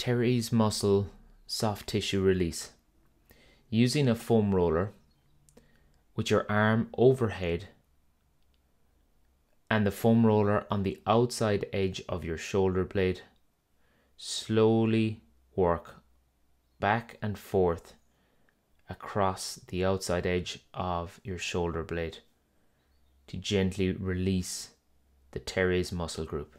teres muscle soft tissue release. Using a foam roller with your arm overhead and the foam roller on the outside edge of your shoulder blade, slowly work back and forth across the outside edge of your shoulder blade to gently release the teres muscle group.